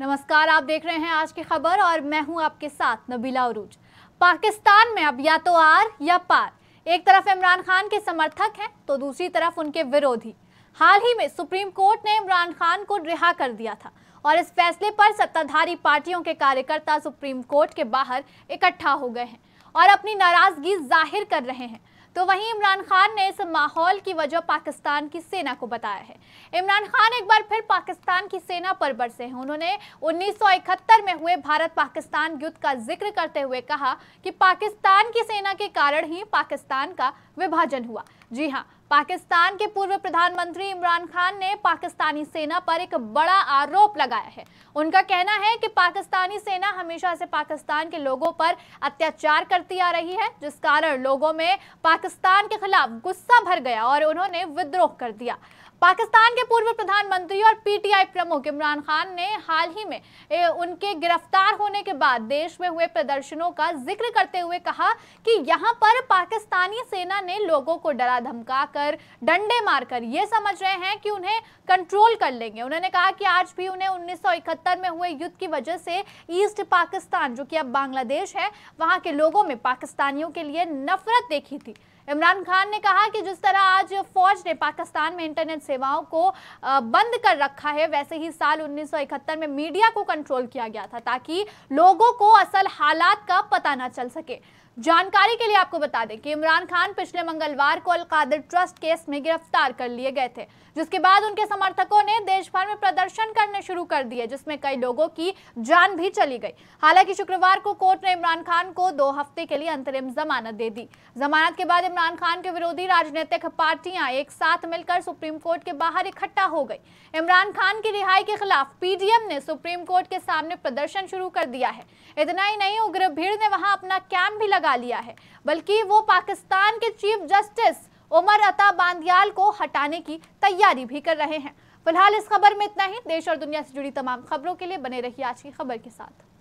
नमस्कार आप देख रहे हैं आज की खबर और मैं हूं आपके साथ नबीला उरूज पाकिस्तान में अब या तो आर या पार एक तरफ इमरान खान के समर्थक हैं तो दूसरी तरफ उनके विरोधी हाल ही में सुप्रीम कोर्ट ने इमरान खान को रिहा कर दिया था और इस फैसले पर सत्ताधारी पार्टियों के कार्यकर्ता सुप्रीम कोर्ट के बाहर इकट्ठा हो गए हैं और अपनी नाराजगी जाहिर कर रहे हैं तो वहीं इमरान खान ने इस माहौल की वजह पाकिस्तान की सेना को बताया है इमरान खान एक बार फिर पाकिस्तान की सेना पर बरसे हैं उन्होंने 1971 में हुए भारत पाकिस्तान युद्ध का जिक्र करते हुए कहा कि पाकिस्तान की सेना के कारण ही पाकिस्तान का विभाजन हुआ जी हाँ पाकिस्तान के पूर्व प्रधानमंत्री इमरान खान ने पाकिस्तानी सेना पर एक बड़ा आरोप लगाया है उनका कहना है कि पाकिस्तानी सेना हमेशा से पाकिस्तान के लोगों पर अत्याचार करती आ रही है जिस कारण लोगों में पाकिस्तान के खिलाफ गुस्सा भर गया और उन्होंने विद्रोह कर दिया पाकिस्तान के पूर्व प्रधानमंत्री और पीटीआई प्रमुख इमरान खान ने हाल ही में उनके गिरफ्तार होने के बाद देश में हुए प्रदर्शनों का जिक्र करते हुए कहा कि यहां पर पाकिस्तानी सेना ने लोगों को डरा धमका कर डंडे मारकर ये समझ रहे हैं कि उन्हें कंट्रोल कर लेंगे उन्होंने कहा कि आज भी उन्हें 1971 में हुए युद्ध की वजह से ईस्ट पाकिस्तान जो कि अब बांग्लादेश है वहां के लोगों में पाकिस्तानियों के लिए नफरत देखी थी इमरान खान ने कहा कि जिस तरह आज फौज ने पाकिस्तान में इंटरनेट सेवाओं को बंद कर रखा है वैसे ही साल 1971 में मीडिया को कंट्रोल किया गया था ताकि लोगों को असल हालात का पता ना चल सके जानकारी के लिए आपको बता दें कि इमरान खान पिछले मंगलवार को अलकादर ट्रस्ट केस में गिरफ्तार कर लिए गए थे जिसके बाद उनके समर्थकों ने देश भर में प्रदर्शन करने शुरू कर दिए जिसमें कई लोगों की जान भी चली गई हालांकि शुक्रवार को कोर्ट ने इमरान खान को दो हफ्ते के लिए अंतरिम जमानत दे दी जमानत के बाद इमरान खान के विरोधी राजनीतिक पार्टियां एक साथ मिलकर सुप्रीम कोर्ट के बाहर इकट्ठा हो गई इमरान खान की रिहाई के खिलाफ पीडीएम ने सुप्रीम कोर्ट के सामने प्रदर्शन शुरू कर दिया है इतना ही नहीं उग्र भीड़ ने वहां अपना कैंप भी लगा लगा लिया है बल्कि वो पाकिस्तान के चीफ जस्टिस उमर अता बांदियाल को हटाने की तैयारी भी कर रहे हैं फिलहाल इस खबर में इतना ही देश और दुनिया से जुड़ी तमाम खबरों के लिए बने रहिए आज की खबर के साथ